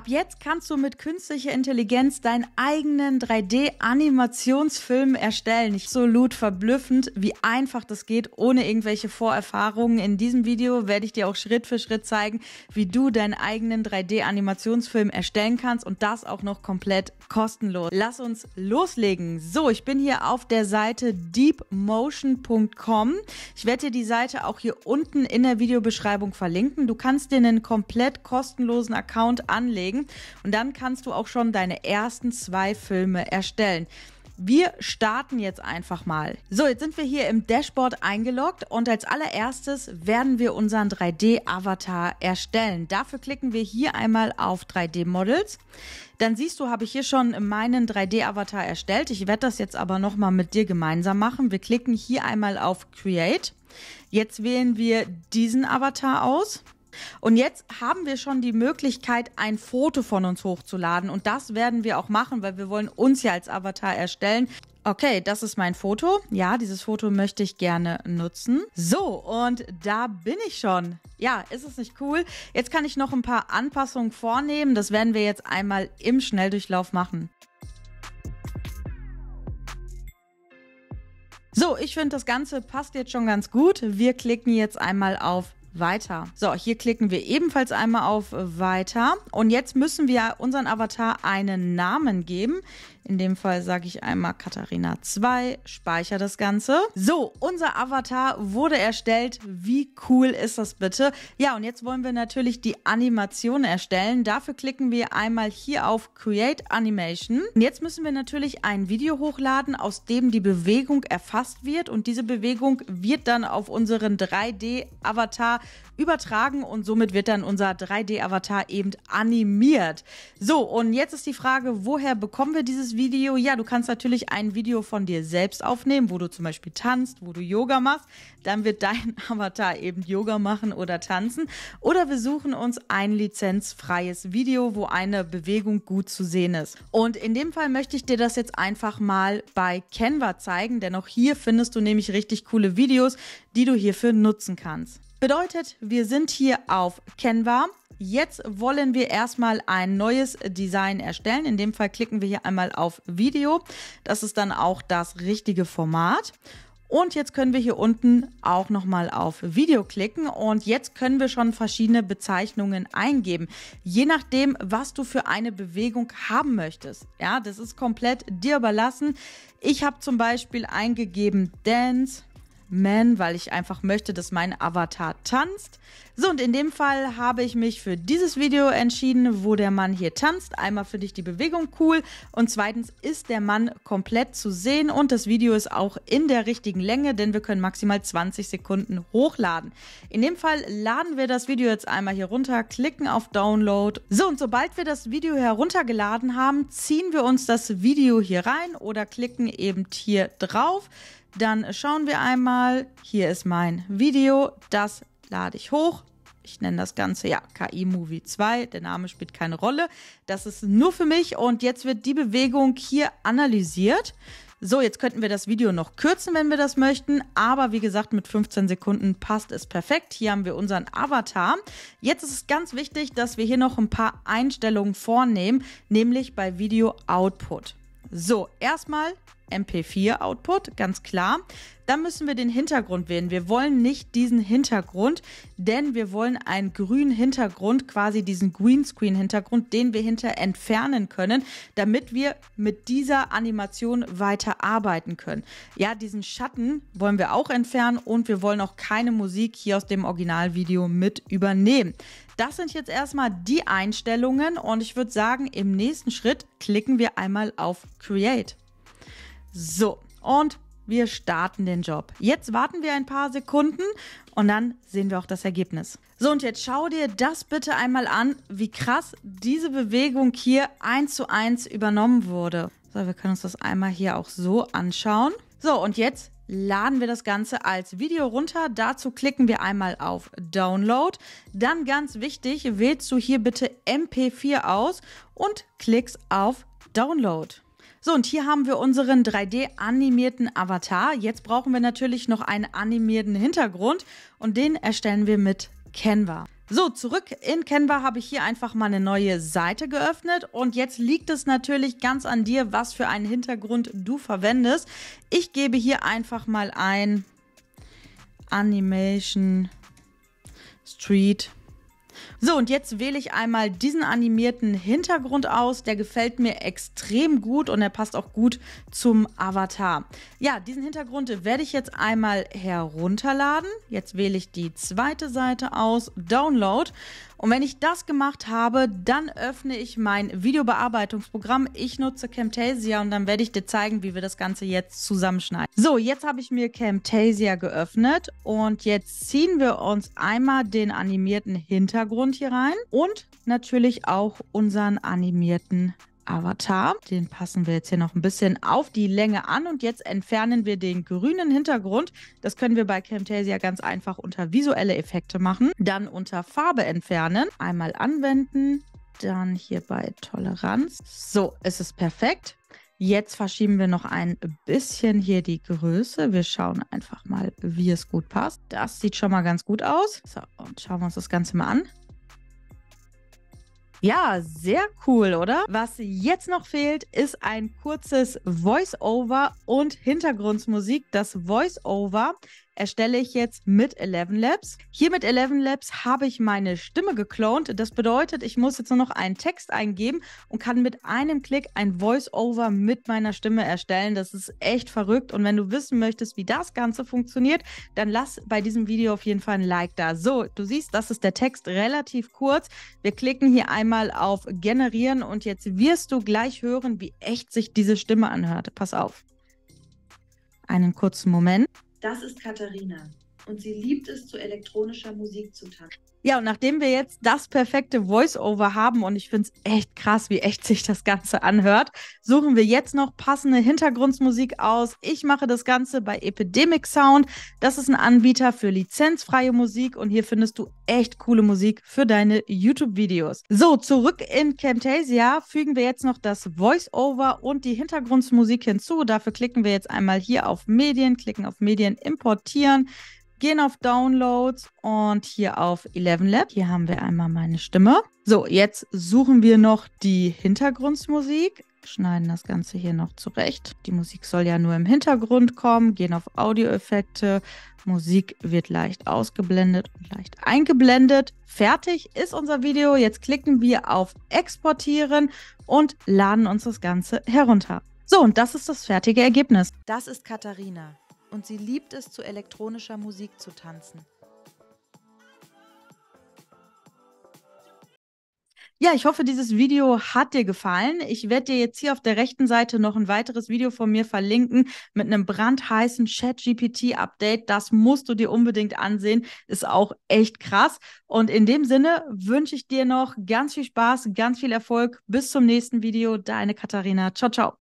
Ab jetzt kannst du mit künstlicher Intelligenz deinen eigenen 3D-Animationsfilm erstellen. Absolut verblüffend, wie einfach das geht, ohne irgendwelche Vorerfahrungen. In diesem Video werde ich dir auch Schritt für Schritt zeigen, wie du deinen eigenen 3D-Animationsfilm erstellen kannst und das auch noch komplett kostenlos. Lass uns loslegen. So, ich bin hier auf der Seite deepmotion.com. Ich werde dir die Seite auch hier unten in der Videobeschreibung verlinken. Du kannst dir einen komplett kostenlosen Account anlegen anlegen. Und dann kannst du auch schon deine ersten zwei Filme erstellen. Wir starten jetzt einfach mal. So, jetzt sind wir hier im Dashboard eingeloggt und als allererstes werden wir unseren 3D-Avatar erstellen. Dafür klicken wir hier einmal auf 3D-Models. Dann siehst du, habe ich hier schon meinen 3D-Avatar erstellt. Ich werde das jetzt aber nochmal mit dir gemeinsam machen. Wir klicken hier einmal auf Create. Jetzt wählen wir diesen Avatar aus. Und jetzt haben wir schon die Möglichkeit, ein Foto von uns hochzuladen. Und das werden wir auch machen, weil wir wollen uns ja als Avatar erstellen. Okay, das ist mein Foto. Ja, dieses Foto möchte ich gerne nutzen. So, und da bin ich schon. Ja, ist es nicht cool? Jetzt kann ich noch ein paar Anpassungen vornehmen. Das werden wir jetzt einmal im Schnelldurchlauf machen. So, ich finde, das Ganze passt jetzt schon ganz gut. Wir klicken jetzt einmal auf weiter. So, hier klicken wir ebenfalls einmal auf äh, weiter und jetzt müssen wir unseren Avatar einen Namen geben. In dem Fall sage ich einmal Katharina 2, speichere das Ganze. So, unser Avatar wurde erstellt. Wie cool ist das bitte? Ja, und jetzt wollen wir natürlich die Animation erstellen. Dafür klicken wir einmal hier auf Create Animation. Und jetzt müssen wir natürlich ein Video hochladen, aus dem die Bewegung erfasst wird und diese Bewegung wird dann auf unseren 3D-Avatar übertragen und somit wird dann unser 3D-Avatar eben animiert. So, und jetzt ist die Frage, woher bekommen wir dieses Video? Ja, du kannst natürlich ein Video von dir selbst aufnehmen, wo du zum Beispiel tanzt, wo du Yoga machst. Dann wird dein Avatar eben Yoga machen oder tanzen. Oder wir suchen uns ein lizenzfreies Video, wo eine Bewegung gut zu sehen ist. Und in dem Fall möchte ich dir das jetzt einfach mal bei Canva zeigen, denn auch hier findest du nämlich richtig coole Videos, die du hierfür nutzen kannst. Bedeutet, wir sind hier auf Canva. Jetzt wollen wir erstmal ein neues Design erstellen. In dem Fall klicken wir hier einmal auf Video. Das ist dann auch das richtige Format. Und jetzt können wir hier unten auch nochmal auf Video klicken und jetzt können wir schon verschiedene Bezeichnungen eingeben. Je nachdem, was du für eine Bewegung haben möchtest. Ja, das ist komplett dir überlassen. Ich habe zum Beispiel eingegeben Dance. Man, weil ich einfach möchte, dass mein Avatar tanzt. So, und in dem Fall habe ich mich für dieses Video entschieden, wo der Mann hier tanzt. Einmal finde ich die Bewegung cool und zweitens ist der Mann komplett zu sehen und das Video ist auch in der richtigen Länge, denn wir können maximal 20 Sekunden hochladen. In dem Fall laden wir das Video jetzt einmal hier runter, klicken auf Download. So, und sobald wir das Video heruntergeladen haben, ziehen wir uns das Video hier rein oder klicken eben hier drauf. Dann schauen wir einmal, hier ist mein Video, das lade ich hoch ich nenne das Ganze ja KI Movie 2. Der Name spielt keine Rolle. Das ist nur für mich und jetzt wird die Bewegung hier analysiert. So, jetzt könnten wir das Video noch kürzen, wenn wir das möchten. Aber wie gesagt, mit 15 Sekunden passt es perfekt. Hier haben wir unseren Avatar. Jetzt ist es ganz wichtig, dass wir hier noch ein paar Einstellungen vornehmen, nämlich bei Video Output. So, erstmal MP4-Output, ganz klar. Dann müssen wir den Hintergrund wählen. Wir wollen nicht diesen Hintergrund, denn wir wollen einen grünen Hintergrund, quasi diesen Greenscreen-Hintergrund, den wir hinter entfernen können, damit wir mit dieser Animation weiter arbeiten können. Ja, diesen Schatten wollen wir auch entfernen und wir wollen auch keine Musik hier aus dem Originalvideo mit übernehmen. Das sind jetzt erstmal die Einstellungen und ich würde sagen, im nächsten Schritt klicken wir einmal auf Create. So, und wir starten den Job. Jetzt warten wir ein paar Sekunden und dann sehen wir auch das Ergebnis. So, und jetzt schau dir das bitte einmal an, wie krass diese Bewegung hier eins zu eins übernommen wurde. So, wir können uns das einmal hier auch so anschauen. So, und jetzt laden wir das Ganze als Video runter. Dazu klicken wir einmal auf Download. Dann ganz wichtig, wählst du hier bitte MP4 aus und klickst auf Download. So, und hier haben wir unseren 3D-animierten Avatar. Jetzt brauchen wir natürlich noch einen animierten Hintergrund und den erstellen wir mit Canva. So, zurück in Canva habe ich hier einfach mal eine neue Seite geöffnet und jetzt liegt es natürlich ganz an dir, was für einen Hintergrund du verwendest. Ich gebe hier einfach mal ein Animation Street so, und jetzt wähle ich einmal diesen animierten Hintergrund aus. Der gefällt mir extrem gut und er passt auch gut zum Avatar. Ja, diesen Hintergrund werde ich jetzt einmal herunterladen. Jetzt wähle ich die zweite Seite aus, Download. Und wenn ich das gemacht habe, dann öffne ich mein Videobearbeitungsprogramm. Ich nutze Camtasia und dann werde ich dir zeigen, wie wir das Ganze jetzt zusammenschneiden. So, jetzt habe ich mir Camtasia geöffnet und jetzt ziehen wir uns einmal den animierten Hintergrund hier rein und natürlich auch unseren animierten Avatar. Den passen wir jetzt hier noch ein bisschen auf die Länge an und jetzt entfernen wir den grünen Hintergrund. Das können wir bei Camtasia ganz einfach unter visuelle Effekte machen. Dann unter Farbe entfernen, einmal anwenden, dann hier bei Toleranz. So, es ist perfekt. Jetzt verschieben wir noch ein bisschen hier die Größe. Wir schauen einfach mal, wie es gut passt. Das sieht schon mal ganz gut aus. So, und schauen wir uns das Ganze mal an. Ja, sehr cool, oder? Was jetzt noch fehlt, ist ein kurzes Voice-Over und Hintergrundmusik. Das Voice-Over erstelle ich jetzt mit 11 Labs. Hier mit 11 Labs habe ich meine Stimme geklont. Das bedeutet, ich muss jetzt nur noch einen Text eingeben und kann mit einem Klick ein Voice-Over mit meiner Stimme erstellen. Das ist echt verrückt. Und wenn du wissen möchtest, wie das Ganze funktioniert, dann lass bei diesem Video auf jeden Fall ein Like da. So, du siehst, das ist der Text relativ kurz. Wir klicken hier einmal auf Generieren und jetzt wirst du gleich hören, wie echt sich diese Stimme anhört. Pass auf. Einen kurzen Moment. Das ist Katharina und sie liebt es, zu elektronischer Musik zu tanzen. Ja, und nachdem wir jetzt das perfekte Voice-Over haben und ich finde es echt krass, wie echt sich das Ganze anhört, suchen wir jetzt noch passende Hintergrundmusik aus. Ich mache das Ganze bei Epidemic Sound. Das ist ein Anbieter für lizenzfreie Musik und hier findest du echt coole Musik für deine YouTube-Videos. So, zurück in Camtasia fügen wir jetzt noch das Voice-Over und die Hintergrundmusik hinzu. Dafür klicken wir jetzt einmal hier auf Medien, klicken auf Medien importieren gehen auf Downloads und hier auf 11lab. Hier haben wir einmal meine Stimme. So, jetzt suchen wir noch die Hintergrundmusik schneiden das Ganze hier noch zurecht. Die Musik soll ja nur im Hintergrund kommen, gehen auf Audioeffekte. Musik wird leicht ausgeblendet und leicht eingeblendet. Fertig ist unser Video. Jetzt klicken wir auf Exportieren und laden uns das Ganze herunter. So, und das ist das fertige Ergebnis. Das ist Katharina und sie liebt es, zu elektronischer Musik zu tanzen. Ja, ich hoffe, dieses Video hat dir gefallen. Ich werde dir jetzt hier auf der rechten Seite noch ein weiteres Video von mir verlinken mit einem brandheißen Chat-GPT-Update. Das musst du dir unbedingt ansehen. Ist auch echt krass. Und in dem Sinne wünsche ich dir noch ganz viel Spaß, ganz viel Erfolg. Bis zum nächsten Video. Deine Katharina. Ciao, ciao.